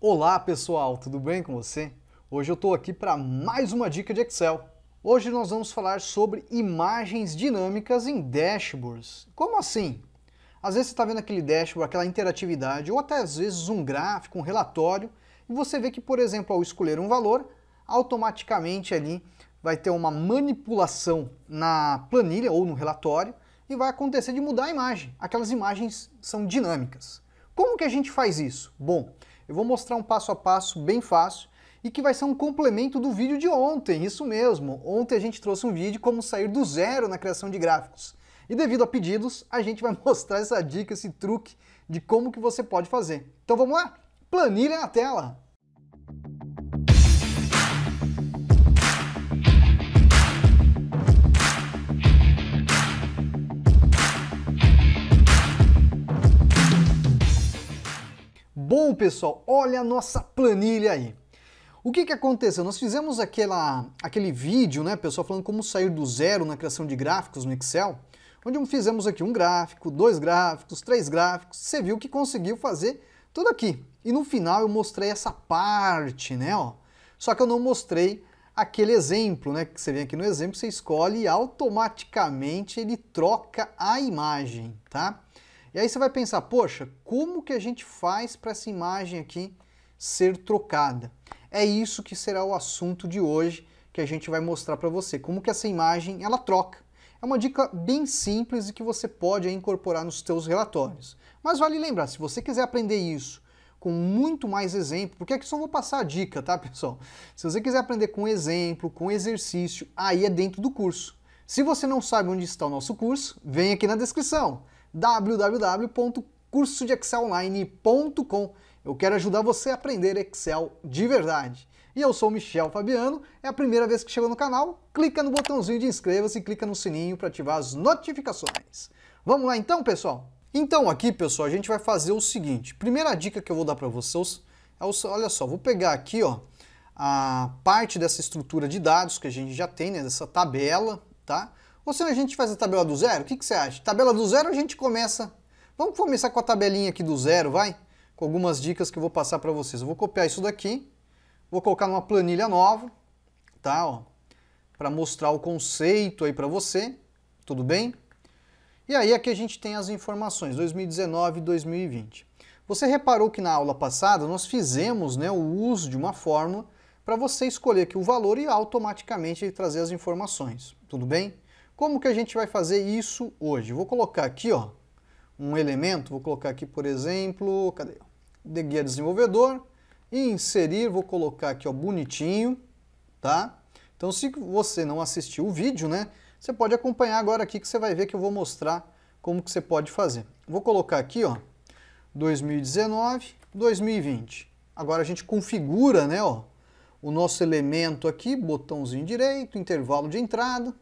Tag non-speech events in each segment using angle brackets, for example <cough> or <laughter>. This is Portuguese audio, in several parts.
Olá pessoal, tudo bem com você? Hoje eu estou aqui para mais uma dica de Excel. Hoje nós vamos falar sobre imagens dinâmicas em dashboards. Como assim? Às vezes você está vendo aquele dashboard, aquela interatividade, ou até às vezes um gráfico, um relatório, e você vê que, por exemplo, ao escolher um valor, automaticamente ali vai ter uma manipulação na planilha ou no relatório e vai acontecer de mudar a imagem. Aquelas imagens são dinâmicas. Como que a gente faz isso? Bom, eu vou mostrar um passo a passo bem fácil e que vai ser um complemento do vídeo de ontem, isso mesmo. Ontem a gente trouxe um vídeo como sair do zero na criação de gráficos. E devido a pedidos, a gente vai <laughs> mostrar essa dica, esse truque de como que você pode fazer. Então vamos lá? Planilha na tela! bom, pessoal? Olha a nossa planilha aí. O que, que aconteceu? Nós fizemos aquela, aquele vídeo, né, pessoal, falando como sair do zero na criação de gráficos no Excel, onde fizemos aqui um gráfico, dois gráficos, três gráficos. Você viu que conseguiu fazer tudo aqui. E no final eu mostrei essa parte, né, ó. Só que eu não mostrei aquele exemplo, né? Que você vem aqui no exemplo, você escolhe e automaticamente ele troca a imagem, tá? E aí você vai pensar, poxa, como que a gente faz para essa imagem aqui ser trocada? É isso que será o assunto de hoje que a gente vai mostrar para você, como que essa imagem ela troca. É uma dica bem simples e que você pode incorporar nos seus relatórios. Mas vale lembrar, se você quiser aprender isso com muito mais exemplo, porque aqui só vou passar a dica, tá, <laughs> pessoal? Se você quiser aprender com exemplo, com exercício, aí é dentro do curso. Se você não sabe onde está o nosso curso, vem aqui na descrição www.cursodeexcelonline.com. Eu quero ajudar você a aprender Excel de verdade. E eu sou Michel Fabiano, é a primeira vez que chegou no canal, clica no botãozinho de inscreva-se e clica no sininho para ativar as notificações. Vamos lá então, pessoal? Então aqui, pessoal, a gente vai fazer o seguinte. Primeira dica que eu vou dar para vocês é o, olha só, vou pegar aqui, ó, a parte dessa estrutura de dados que a gente já tem, né, dessa tabela, tá? Ou se a gente faz a tabela do zero, o que, que você acha? Tabela do zero a gente começa... Vamos começar com a tabelinha aqui do zero, vai? Com algumas dicas que eu vou passar para vocês. Eu vou copiar isso daqui, vou colocar numa planilha nova, tá? para mostrar o conceito aí para você, tudo bem? E aí aqui a gente tem as informações, 2019 e 2020. Você reparou que na aula passada nós fizemos né, o uso de uma fórmula para você escolher aqui o valor e automaticamente trazer as informações, tudo bem? Como que a gente vai fazer isso hoje? Vou colocar aqui ó, um elemento, vou colocar aqui, por exemplo, cadê? De guia desenvolvedor, inserir, vou colocar aqui ó, bonitinho, tá? Então se você não assistiu o vídeo, né, você pode acompanhar agora aqui que você vai ver que eu vou mostrar como que você pode fazer. Vou colocar aqui ó, 2019, 2020. Agora a gente configura né, ó, o nosso elemento aqui, botãozinho direito, intervalo de entrada,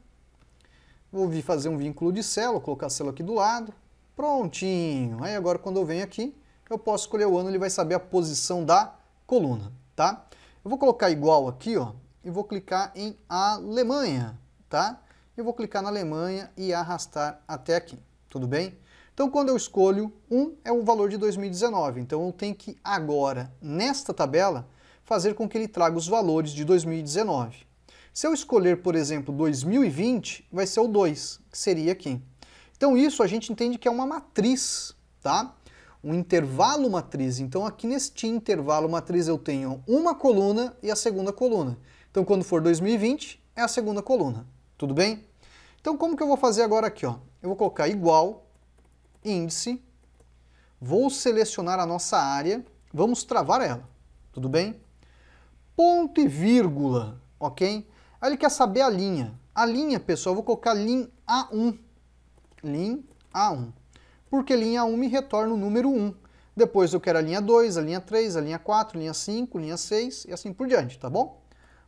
Vou vir fazer um vínculo de célula, colocar a célula aqui do lado. Prontinho. Aí agora quando eu venho aqui, eu posso escolher o ano, ele vai saber a posição da coluna, tá? Eu vou colocar igual aqui, ó, e vou clicar em Alemanha, tá? Eu vou clicar na Alemanha e arrastar até aqui, tudo bem? Então, quando eu escolho 1, um, é o valor de 2019. Então, eu tenho que agora, nesta tabela, fazer com que ele traga os valores de 2019. Se eu escolher, por exemplo, 2020, vai ser o 2, que seria aqui. Então isso a gente entende que é uma matriz, tá? Um intervalo matriz. Então aqui neste intervalo matriz eu tenho uma coluna e a segunda coluna. Então quando for 2020, é a segunda coluna. Tudo bem? Então como que eu vou fazer agora aqui, ó? Eu vou colocar igual índice, vou selecionar a nossa área, vamos travar ela. Tudo bem? Ponto e vírgula, ok? Aí ele quer saber a linha. A linha, pessoal, vou colocar lin A1. Lin A1. Porque linha 1 me retorna o número 1. Depois eu quero a linha 2, a linha 3, a linha 4, a linha 5, a linha 6 e assim por diante, tá bom?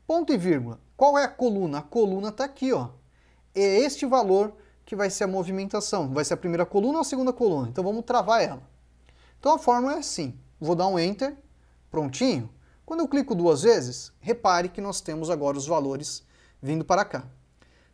Ponto e vírgula. Qual é a coluna? A coluna está aqui, ó. É este valor que vai ser a movimentação. Vai ser a primeira coluna ou a segunda coluna? Então vamos travar ela. Então a fórmula é assim. Vou dar um Enter. Prontinho. Quando eu clico duas vezes, repare que nós temos agora os valores vindo para cá.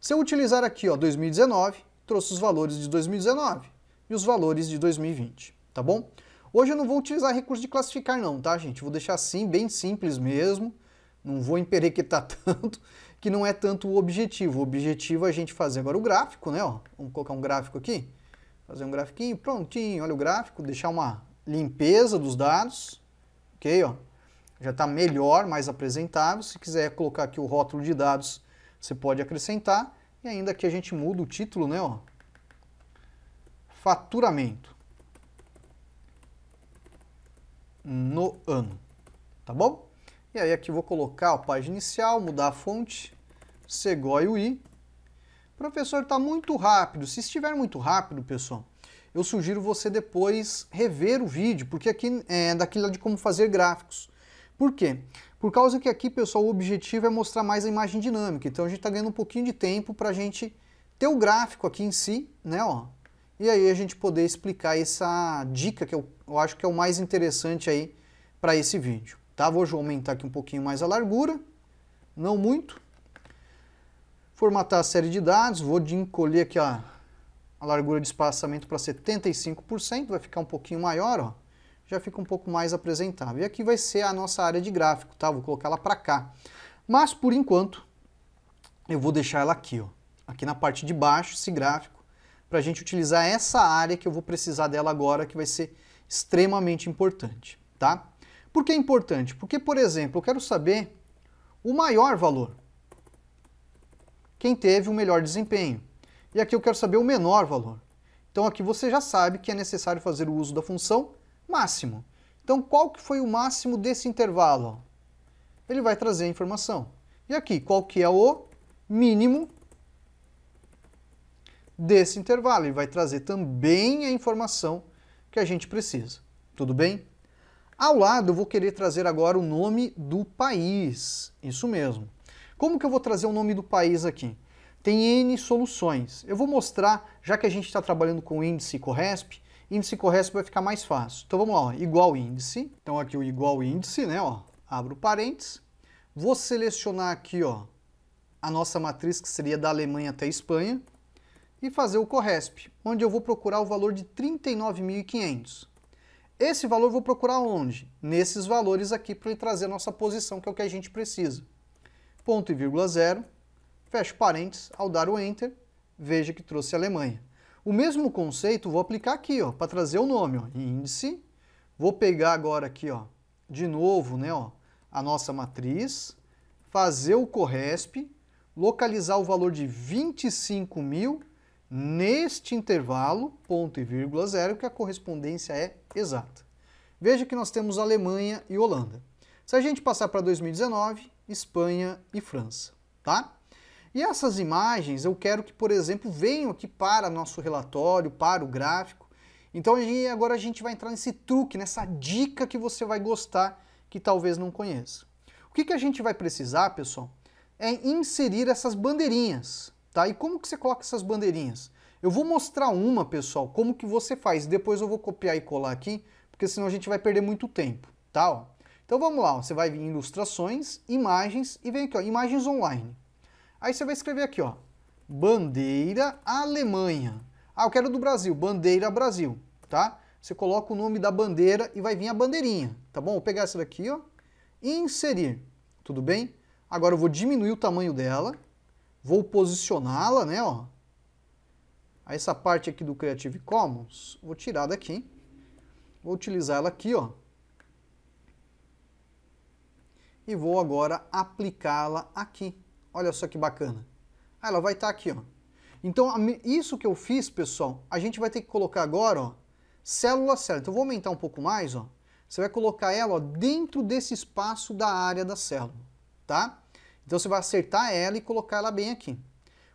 Se eu utilizar aqui ó, 2019, trouxe os valores de 2019 e os valores de 2020, tá bom? Hoje eu não vou utilizar recurso de classificar não, tá gente? Vou deixar assim, bem simples mesmo, não vou emperequetar <laughs> tanto, que não é tanto o objetivo. O objetivo é a gente fazer agora o gráfico, né? Ó, vamos colocar um gráfico aqui, fazer um grafiquinho, prontinho, olha o gráfico, deixar uma limpeza dos dados, ok? Ó, já está melhor, mais apresentável. Se quiser colocar aqui o rótulo de dados, você pode acrescentar. E ainda que a gente muda o título, né? Ó, faturamento no ano, tá bom? E aí aqui vou colocar a página inicial, mudar a fonte, Segói UI. Professor, está muito rápido. Se estiver muito rápido, pessoal, eu sugiro você depois rever o vídeo, porque aqui é daquilo é de como fazer gráficos. Por quê? Por causa que aqui, pessoal, o objetivo é mostrar mais a imagem dinâmica. Então a gente está ganhando um pouquinho de tempo para a gente ter o gráfico aqui em si, né? Ó. E aí a gente poder explicar essa dica que eu, eu acho que é o mais interessante aí para esse vídeo. Tá? Vou aumentar aqui um pouquinho mais a largura, não muito. Formatar a série de dados, vou de encolher aqui a, a largura de espaçamento para 75%, vai ficar um pouquinho maior, ó já fica um pouco mais apresentável. E aqui vai ser a nossa área de gráfico, tá? Vou colocar ela para cá. Mas, por enquanto, eu vou deixar ela aqui, ó. Aqui na parte de baixo, esse gráfico, para a gente utilizar essa área que eu vou precisar dela agora, que vai ser extremamente importante, tá? Por que é importante? Porque, por exemplo, eu quero saber o maior valor. Quem teve o melhor desempenho. E aqui eu quero saber o menor valor. Então aqui você já sabe que é necessário fazer o uso da função máximo. Então, qual que foi o máximo desse intervalo? Ele vai trazer a informação. E aqui, qual que é o mínimo desse intervalo? Ele vai trazer também a informação que a gente precisa. Tudo bem? Ao lado, eu vou querer trazer agora o nome do país. Isso mesmo. Como que eu vou trazer o nome do país aqui? Tem N soluções. Eu vou mostrar, já que a gente está trabalhando com índice e CORRESP, índice correto vai ficar mais fácil. Então vamos lá, ó, igual índice. Então aqui o igual índice, né, ó, abro parênteses. Vou selecionar aqui, ó, a nossa matriz que seria da Alemanha até a Espanha e fazer o CORRESP, onde eu vou procurar o valor de 39.500. Esse valor eu vou procurar onde? Nesses valores aqui para ele trazer a nossa posição, que é o que a gente precisa. Ponto e vírgula zero, fecho parênteses, ao dar o Enter, veja que trouxe a Alemanha. O mesmo conceito vou aplicar aqui, ó, para trazer o nome, ó, índice. Vou pegar agora aqui, ó, de novo, né, ó, a nossa matriz, fazer o corresp, localizar o valor de 25 mil neste intervalo, ponto e vírgula zero, que a correspondência é exata. Veja que nós temos Alemanha e Holanda. Se a gente passar para 2019, Espanha e França, tá? E essas imagens eu quero que, por exemplo, venham aqui para nosso relatório, para o gráfico. Então agora a gente vai entrar nesse truque, nessa dica que você vai gostar, que talvez não conheça. O que, que a gente vai precisar, pessoal, é inserir essas bandeirinhas, tá? E como que você coloca essas bandeirinhas? Eu vou mostrar uma, pessoal, como que você faz. Depois eu vou copiar e colar aqui, porque senão a gente vai perder muito tempo, tá? Ó. Então vamos lá, ó. você vai vir em ilustrações, imagens e vem aqui, ó, imagens online. Aí você vai escrever aqui, ó, bandeira Alemanha. Ah, eu quero do Brasil, bandeira Brasil, tá? Você coloca o nome da bandeira e vai vir a bandeirinha, tá bom? Vou pegar essa daqui, ó, inserir, tudo bem? Agora eu vou diminuir o tamanho dela, vou posicioná-la, né, ó. Essa parte aqui do Creative Commons, vou tirar daqui, vou utilizar ela aqui, ó. E vou agora aplicá-la aqui, Olha só que bacana. Ah, ela vai estar tá aqui, ó. Então, isso que eu fiz, pessoal, a gente vai ter que colocar agora, ó, célula a célula. Então, eu vou aumentar um pouco mais, ó. Você vai colocar ela ó, dentro desse espaço da área da célula, tá? Então, você vai acertar ela e colocar ela bem aqui.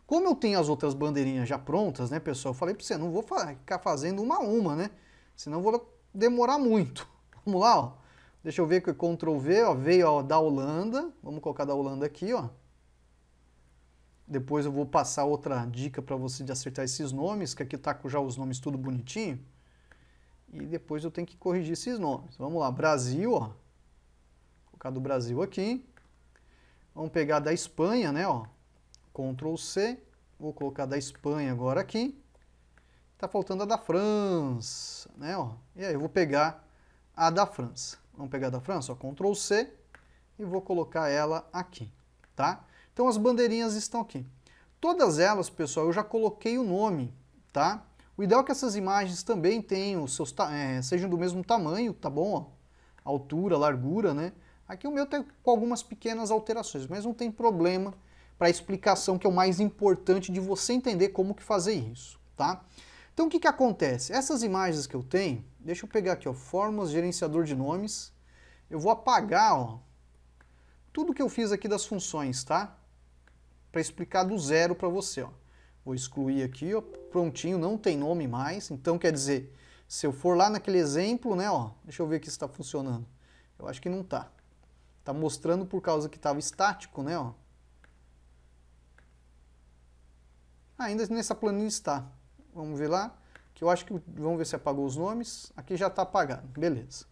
Como eu tenho as outras bandeirinhas já prontas, né, pessoal? Eu falei para você, não vou ficar fazendo uma a uma, né? Senão vou demorar muito. <laughs> Vamos lá, ó. Deixa eu ver que o Ctrl V, ó, veio ó, da Holanda. Vamos colocar da Holanda aqui, ó. Depois eu vou passar outra dica para você de acertar esses nomes, que aqui tá já os nomes tudo bonitinho. E depois eu tenho que corrigir esses nomes. Vamos lá, Brasil, ó. Vou colocar do Brasil aqui. Vamos pegar da Espanha, né, ó. Ctrl C. Vou colocar da Espanha agora aqui. Tá faltando a da França, né, ó. E aí eu vou pegar a da França. Vamos pegar a da França, ó, Ctrl C e vou colocar ela aqui, tá? Então as bandeirinhas estão aqui. Todas elas, pessoal, eu já coloquei o nome, tá? O ideal é que essas imagens também tenham seus, é, sejam do mesmo tamanho, tá bom? altura, largura, né? Aqui o meu tem tá com algumas pequenas alterações, mas não tem problema para a explicação que é o mais importante de você entender como que fazer isso, tá? Então o que, que acontece? Essas imagens que eu tenho, deixa eu pegar aqui, ó, formas, gerenciador de nomes, eu vou apagar, ó, tudo que eu fiz aqui das funções, tá? para explicar do zero para você. Ó. Vou excluir aqui, ó, prontinho, não tem nome mais. Então, quer dizer, se eu for lá naquele exemplo, né, ó, deixa eu ver aqui se está funcionando. Eu acho que não está. Está mostrando por causa que estava estático, né, ó. Ah, ainda nessa planilha está. Vamos ver lá, que eu acho que, vamos ver se apagou os nomes. Aqui já está apagado, beleza.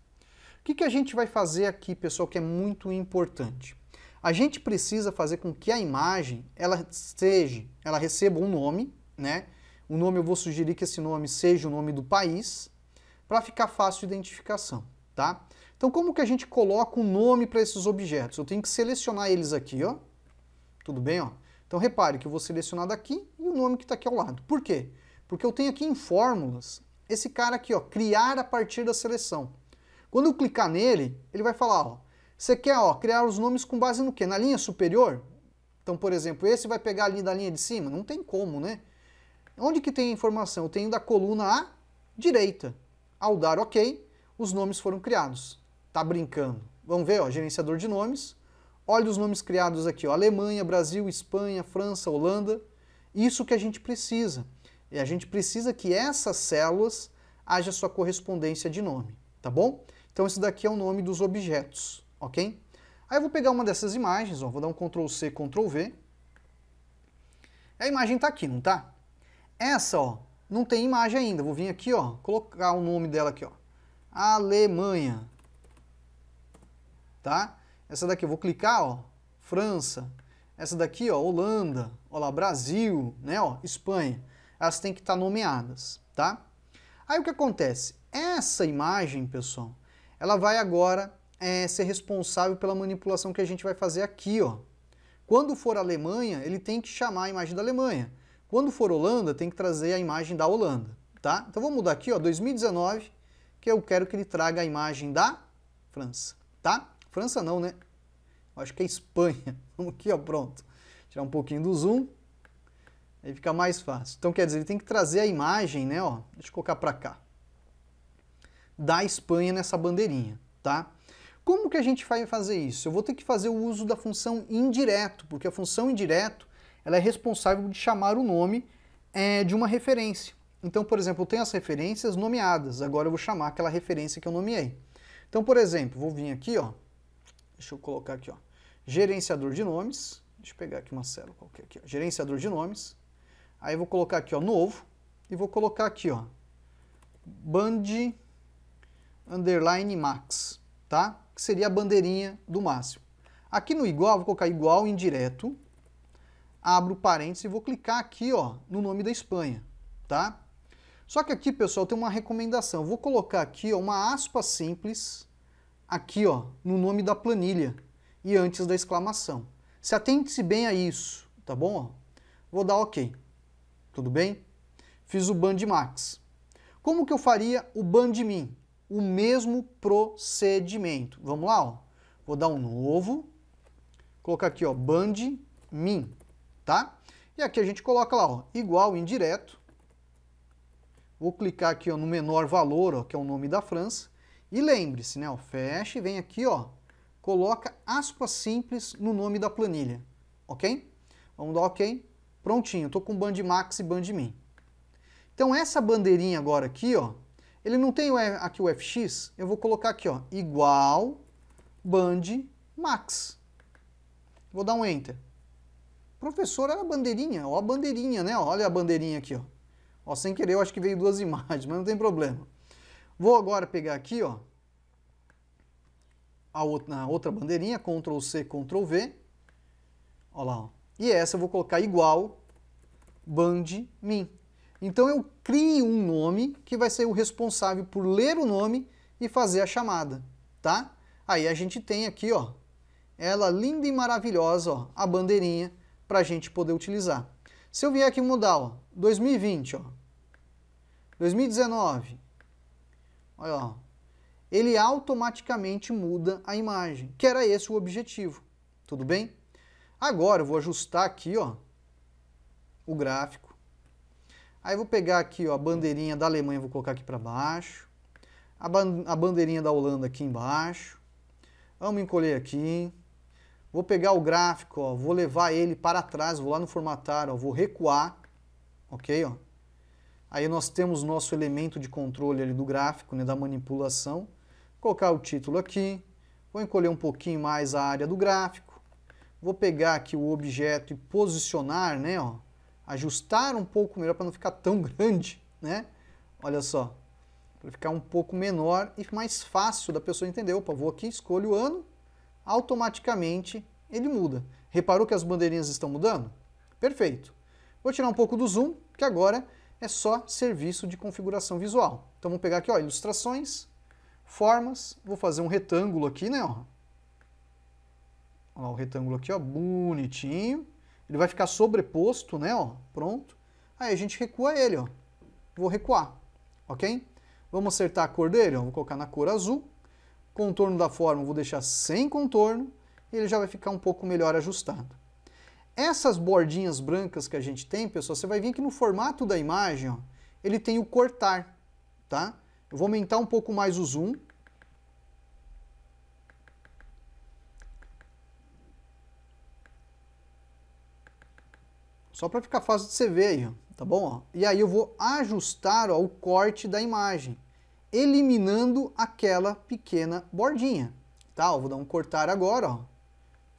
O que, que a gente vai fazer aqui, pessoal, que é muito importante? A gente precisa fazer com que a imagem ela seja, ela receba um nome, né? O nome eu vou sugerir que esse nome seja o nome do país, para ficar fácil de identificação, tá? Então como que a gente coloca um nome para esses objetos? Eu tenho que selecionar eles aqui, ó. Tudo bem, ó? Então repare que eu vou selecionar daqui e o nome que está aqui ao lado. Por quê? Porque eu tenho aqui em fórmulas esse cara aqui, ó, criar a partir da seleção. Quando eu clicar nele, ele vai falar, ó, você quer ó, criar os nomes com base no quê? Na linha superior? Então, por exemplo, esse vai pegar ali da linha de cima? Não tem como, né? Onde que tem a informação? Eu tenho da coluna à direita. Ao dar OK, os nomes foram criados. Tá brincando. Vamos ver, ó, gerenciador de nomes. Olha os nomes criados aqui, ó, Alemanha, Brasil, Espanha, França, Holanda. Isso que a gente precisa. E a gente precisa que essas células haja sua correspondência de nome, tá bom? Então esse daqui é o nome dos objetos ok? Aí eu vou pegar uma dessas imagens, ó, vou dar um Ctrl C, Ctrl V. A imagem está aqui, não está? Essa, ó, não tem imagem ainda. Vou vir aqui, ó, colocar o nome dela aqui, ó. Alemanha. Tá? Essa daqui eu vou clicar, ó, França. Essa daqui, ó, Holanda, Olá, Brasil, né, ó, Espanha. Elas têm que estar tá nomeadas, tá? Aí o que acontece? Essa imagem, pessoal, ela vai agora é, ser responsável pela manipulação que a gente vai fazer aqui, ó. Quando for Alemanha, ele tem que chamar a imagem da Alemanha. Quando for Holanda, tem que trazer a imagem da Holanda, tá? Então vamos mudar aqui, ó, 2019, que eu quero que ele traga a imagem da França, tá? França não, né? Eu acho que é Espanha. <laughs> Vamos aqui, ó, pronto. Tirar um pouquinho do zoom. Aí fica mais fácil. Então quer dizer, ele tem que trazer a imagem, né, ó. Deixa eu colocar para cá. Da Espanha nessa bandeirinha, tá? Como que a gente vai fazer isso? Eu vou ter que fazer o uso da função indireto, porque a função indireto ela é responsável de chamar o nome é, de uma referência. Então, por exemplo, eu tenho as referências nomeadas, agora eu vou chamar aquela referência que eu nomeei. Então, por exemplo, vou vir aqui, ó, deixa eu colocar aqui, ó, gerenciador de nomes, deixa eu pegar aqui uma célula qualquer aqui, ó, gerenciador de nomes, aí eu vou colocar aqui, ó, novo, e vou colocar aqui, ó, band underline max, tá? que seria a bandeirinha do Márcio. Aqui no igual, vou colocar igual indireto, abro parênteses e vou clicar aqui ó, no nome da Espanha, tá? Só que aqui, pessoal, tem uma recomendação. Vou colocar aqui ó, uma aspa simples, aqui ó, no nome da planilha e antes da exclamação. Se atente-se bem a isso, tá bom? Ó, vou dar OK. Tudo bem? Fiz o Band Max. Como que eu faria o Band mim? o mesmo procedimento. Vamos lá, ó. Vou dar um novo, colocar aqui, ó, band min, tá? E aqui a gente coloca lá, ó, igual indireto. Vou clicar aqui, ó, no menor valor, ó, que é o nome da França. E lembre-se, né, fecha e vem aqui, ó, coloca aspas simples no nome da planilha, ok? Vamos dar ok. Prontinho, estou com band max e band min. Então essa bandeirinha agora aqui, ó, ele não tem aqui o fx, eu vou colocar aqui, ó, igual band max. Vou dar um enter. Professor, é a bandeirinha, ó a bandeirinha, né? Olha a bandeirinha aqui, ó. ó. Sem querer, eu acho que veio duas <laughs> imagens, mas não tem problema. Vou agora pegar aqui, ó, a outra, bandeirinha, Ctrl C, Ctrl V. Ó lá, ó. E essa eu vou colocar igual band min. Então eu crio um nome que vai ser o responsável por ler o nome e fazer a chamada, tá? Aí a gente tem aqui, ó, ela linda e maravilhosa, ó, a bandeirinha para a gente poder utilizar. Se eu vier aqui mudar, ó, 2020, ó, 2019, olha, ó, ele automaticamente muda a imagem, que era esse o objetivo, tudo bem? Agora eu vou ajustar aqui, ó, o gráfico Aí vou pegar aqui ó, a bandeirinha da Alemanha, vou colocar aqui para baixo. A, ban a bandeirinha da Holanda aqui embaixo. Vamos encolher aqui. Vou pegar o gráfico, ó, vou levar ele para trás, vou lá no formatar, ó, vou recuar, ok? Ó. Aí nós temos nosso elemento de controle ali do gráfico, né, da manipulação. Vou colocar o título aqui, vou encolher um pouquinho mais a área do gráfico. Vou pegar aqui o objeto e posicionar, né, ó, ajustar um pouco melhor para não ficar tão grande, né? Olha só, para ficar um pouco menor e mais fácil da pessoa entender. Opa, vou aqui, escolho o ano, automaticamente ele muda. Reparou que as bandeirinhas estão mudando? Perfeito. Vou tirar um pouco do zoom, que agora é só serviço de configuração visual. Então vamos pegar aqui, ó, ilustrações, formas, vou fazer um retângulo aqui, né, ó. ó o retângulo aqui, ó, bonitinho. Ele vai ficar sobreposto, né, ó, pronto. Aí a gente recua ele, ó. Vou recuar, ok? Vamos acertar a cor dele, ó. Vou colocar na cor azul. Contorno da forma vou deixar sem contorno. E ele já vai ficar um pouco melhor ajustado. Essas bordinhas brancas que a gente tem, pessoal, você vai ver que no formato da imagem, ó. Ele tem o cortar, tá? Eu vou aumentar um pouco mais o zoom Só para ficar fácil de você ver aí, tá bom? E aí eu vou ajustar ó, o corte da imagem, eliminando aquela pequena bordinha. Tá, vou dar um cortar agora, ó.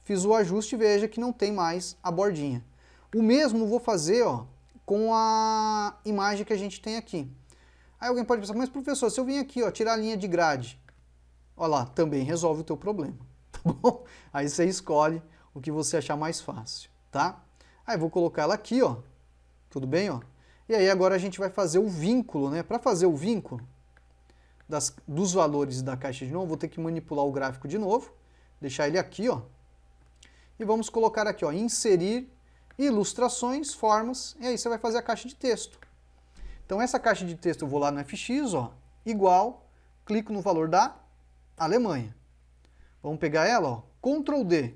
Fiz o ajuste e veja que não tem mais a bordinha. O mesmo vou fazer ó, com a imagem que a gente tem aqui. Aí alguém pode pensar, mas professor, se eu vim aqui ó, tirar a linha de grade, lá, também resolve o teu problema, <laughs> tá bom? Aí você escolhe o que você achar mais fácil, tá? Aí vou colocar ela aqui, ó. Tudo bem, ó? E aí agora a gente vai fazer o vínculo, né? Para fazer o vínculo das, dos valores da caixa de novo, vou ter que manipular o gráfico de novo. Deixar ele aqui, ó. E vamos colocar aqui, ó, inserir ilustrações, formas, e aí você vai fazer a caixa de texto. Então essa caixa de texto eu vou lá no FX, ó, igual, clico no valor da Alemanha. Vamos pegar ela, ó, Ctrl D.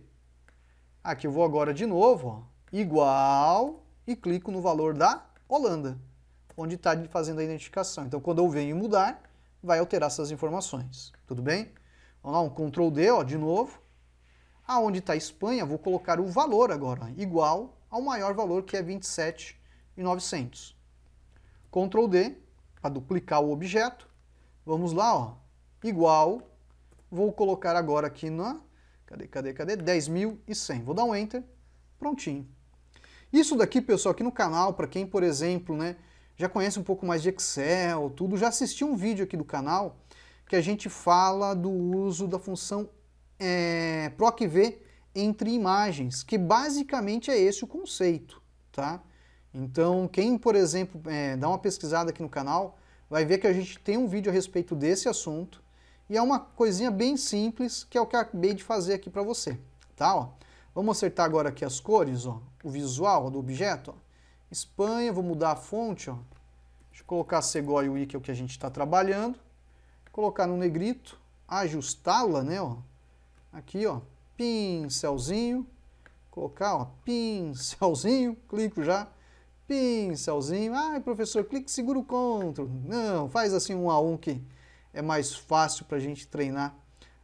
Aqui eu vou agora de novo, ó, igual e clico no valor da Holanda, onde está fazendo a identificação. Então, quando eu venho mudar, vai alterar essas informações. Tudo bem? Vamos lá, um Ctrl D, ó, de novo. Aonde está Espanha, vou colocar o valor agora, igual ao maior valor, que é 27,900. Ctrl D, para duplicar o objeto. Vamos lá, ó, igual, vou colocar agora aqui na, cadê, cadê, cadê, 10.100. Vou dar um Enter, prontinho. Isso daqui, pessoal, aqui no canal, para quem, por exemplo, né, já conhece um pouco mais de Excel, tudo, já assistiu um vídeo aqui do canal que a gente fala do uso da função é, PROCV entre imagens, que basicamente é esse o conceito, tá? Então, quem, por exemplo, é, dá uma pesquisada aqui no canal, vai ver que a gente tem um vídeo a respeito desse assunto, e é uma coisinha bem simples, que é o que eu acabei de fazer aqui para você, tá? Ó, vamos acertar agora aqui as cores, ó o visual do objeto. Espanha, vou mudar a fonte. Ó. Deixa eu colocar Segói UI, que é o que a gente está trabalhando. Colocar no negrito, ajustá-la, né? Ó. Aqui, ó, pincelzinho. Colocar, ó, pincelzinho. <laughs> Clico já. Pincelzinho. Ai, professor, clique, segura o CTRL. Não, faz assim um a um que é mais fácil para a gente treinar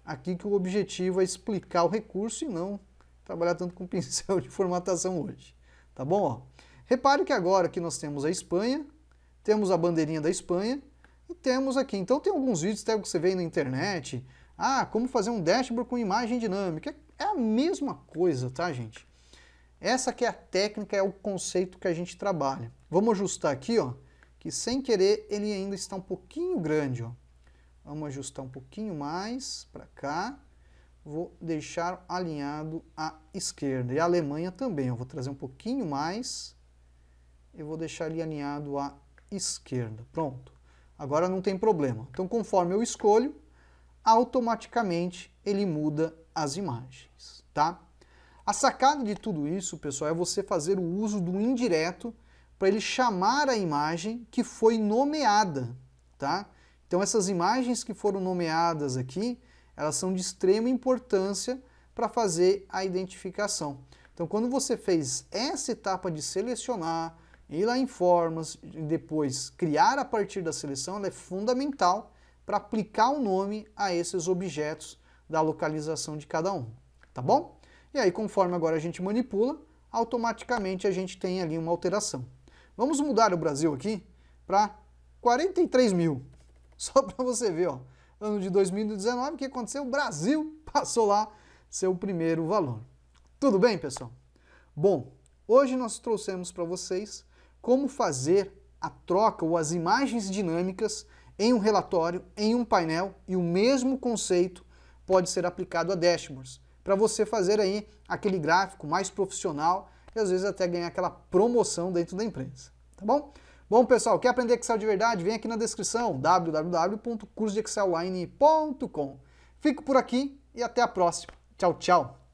aqui que o objetivo é explicar o recurso e não trabalhar tanto com <laughs> pincel de formatação hoje. Tá bom? Ó. Repare que agora que nós temos a Espanha, temos a bandeirinha da Espanha e temos aqui. Então tem alguns vídeos até que você vê aí na internet. Ah, como fazer um dashboard com imagem dinâmica. É a mesma coisa, tá, gente? Essa que é a técnica, é o conceito que a gente trabalha. Vamos ajustar aqui, ó, que sem querer ele ainda está um pouquinho grande, ó. Vamos ajustar um pouquinho mais para cá vou deixar alinhado à esquerda. E a Alemanha também, eu vou trazer um pouquinho mais, eu vou deixar ali alinhado à esquerda. Pronto. Agora não tem problema. Então, conforme eu escolho, automaticamente ele muda as imagens, tá? A sacada de tudo isso, pessoal, é você fazer o uso do indireto para ele chamar a imagem que foi nomeada, tá? Então essas imagens que foram nomeadas aqui, elas são de extrema importância para fazer a identificação. Então, quando você fez essa etapa de selecionar, ir lá em formas, e depois criar a partir da seleção, ela é fundamental para aplicar o nome a esses objetos da localização de cada um, tá bom? E aí, conforme agora a gente manipula, automaticamente a gente tem ali uma alteração. Vamos mudar o Brasil aqui para 43 mil, <laughs> só para você ver, ó ano de 2019, o que aconteceu? O Brasil <laughs> passou lá seu primeiro valor. Tudo bem, pessoal? Bom, hoje nós trouxemos para vocês como fazer a troca ou as imagens dinâmicas em um relatório, em um painel, e o mesmo conceito pode ser aplicado a dashboards, para você fazer aí aquele gráfico mais profissional e às vezes até ganhar aquela promoção dentro da empresa, tá bom? Bom, pessoal, quer aprender Excel de verdade? Vem aqui na descrição, www.cursodeexcelline.com. Fico por aqui e até a próxima. Tchau, tchau.